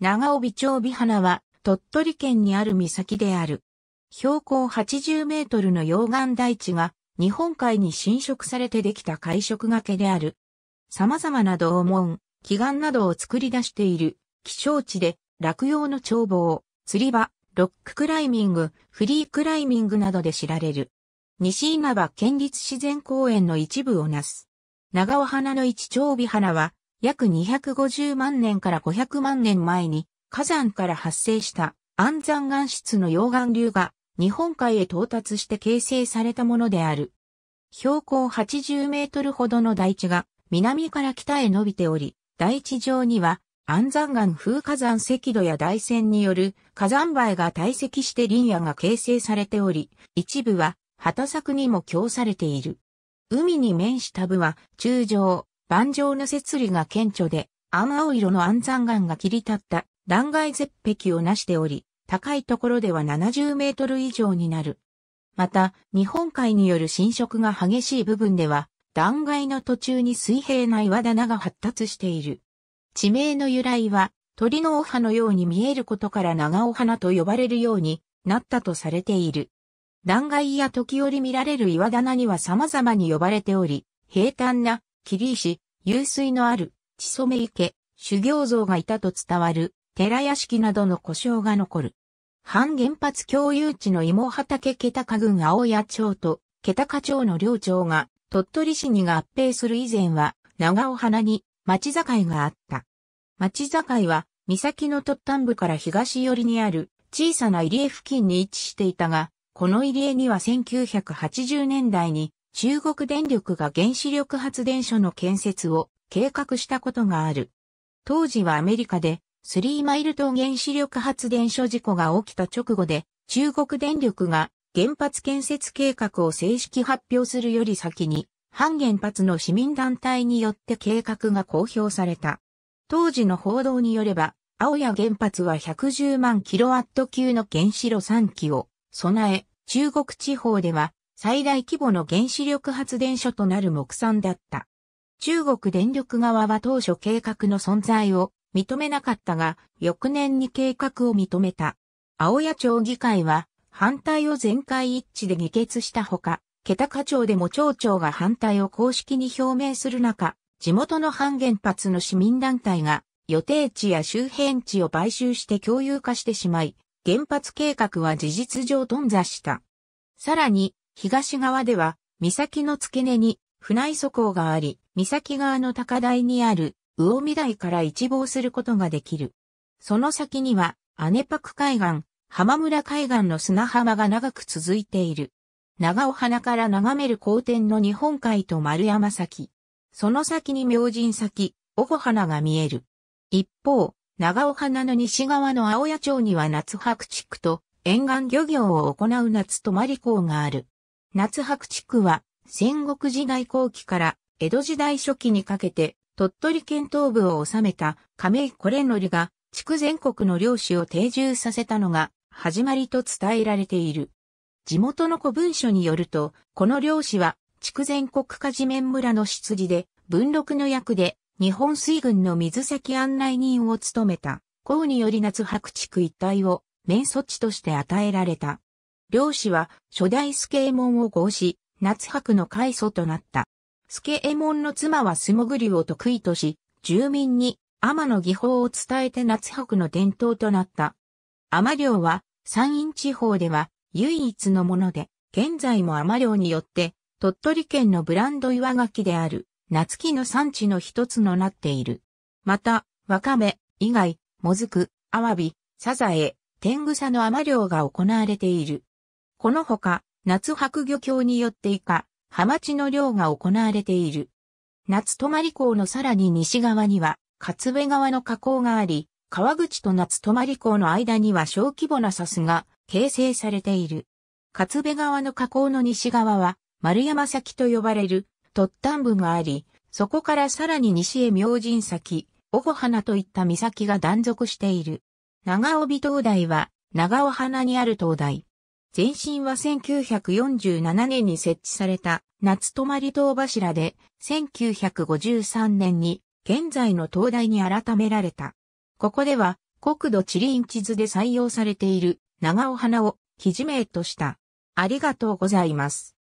長尾町美花は鳥取県にある岬である。標高80メートルの溶岩大地が日本海に侵食されてできた海食崖である。様々な洞門、祈願などを作り出している気象地で落葉の眺望、釣り場、ロッククライミング、フリークライミングなどで知られる。西稲葉県立自然公園の一部をなす。長尾花の一丁美花は約250万年から500万年前に火山から発生した安山岩質の溶岩流が日本海へ到達して形成されたものである。標高80メートルほどの大地が南から北へ伸びており、大地上には安山岩風火山赤土や大線による火山灰が堆積して林野が形成されており、一部は畑作にも供されている。海に面した部は中上、盤上の摂理が顕著で、青色の暗山岩が切り立った断崖絶壁をなしており、高いところでは70メートル以上になる。また、日本海による侵食が激しい部分では、断崖の途中に水平な岩棚が発達している。地名の由来は、鳥のお葉のように見えることから長尾花と呼ばれるようになったとされている。断崖や時折見られる岩棚には様々に呼ばれており、平坦な霧石、湧水のある、地染池、修行像がいたと伝わる、寺屋敷などの故障が残る。反原発共有地の芋畑タカ郡青谷町とタカ町の領町が鳥取市に合併する以前は長尾花に町境があった。町境は岬の突端部から東寄りにある小さな入江付近に位置していたが、この入江には1980年代に中国電力が原子力発電所の建設を計画したことがある。当時はアメリカでスリーマイル島原子力発電所事故が起きた直後で中国電力が原発建設計画を正式発表するより先に反原発の市民団体によって計画が公表された。当時の報道によれば、青谷原発は110万キロワット級の原子炉3基を備え、中国地方では最大規模の原子力発電所となる目算だった。中国電力側は当初計画の存在を認めなかったが、翌年に計画を認めた。青谷町議会は反対を全会一致で議決したほか、桁課長でも町長が反対を公式に表明する中、地元の反原発の市民団体が予定地や周辺地を買収して共有化してしまい、原発計画は事実上頓挫した。さらに、東側では、岬の付け根に船磯港があり、岬側の高台にある魚見台から一望することができる。その先には、アネパク海岸、浜村海岸の砂浜が長く続いている。長尾花から眺める光天の日本海と丸山先。その先に明神先、尾穂花が見える。一方、長尾花の西側の青谷町には夏白地区と沿岸漁業を行う夏泊港がある。夏白地区は戦国時代後期から江戸時代初期にかけて鳥取県東部を治めた亀井これのりが地区全国の領主を定住させたのが始まりと伝えられている。地元の古文書によると、この領主は筑前国家地面村の出自で文禄の役で日本水軍の水先案内人を務めた。項により夏白地区一帯を面措置として与えられた。両氏は初代スケエモンを合し、夏白の開祖となった。スケエモンの妻は素潜りを得意とし、住民に天の技法を伝えて夏白の伝統となった。天領は山陰地方では唯一のもので、現在も天領によって鳥取県のブランド岩垣である夏木の産地の一つとなっている。また、わかめ、以外、もずく、アワビ、サザエ、天草の天領が行われている。このほか、夏白魚協によって以下、ハマチの漁が行われている。夏泊港のさらに西側には、勝部川の河口があり、川口と夏泊港の間には小規模なサスが形成されている。勝部川の河口の西側は、丸山先と呼ばれる突端部があり、そこからさらに西へ明神先、尾穂花といった岬が断続している。長尾灯台は、長尾花にある灯台。前身は1947年に設置された夏泊塔柱で、1953年に現在の灯台に改められた。ここでは国土地理院地図で採用されている長尾花を記事名とした。ありがとうございます。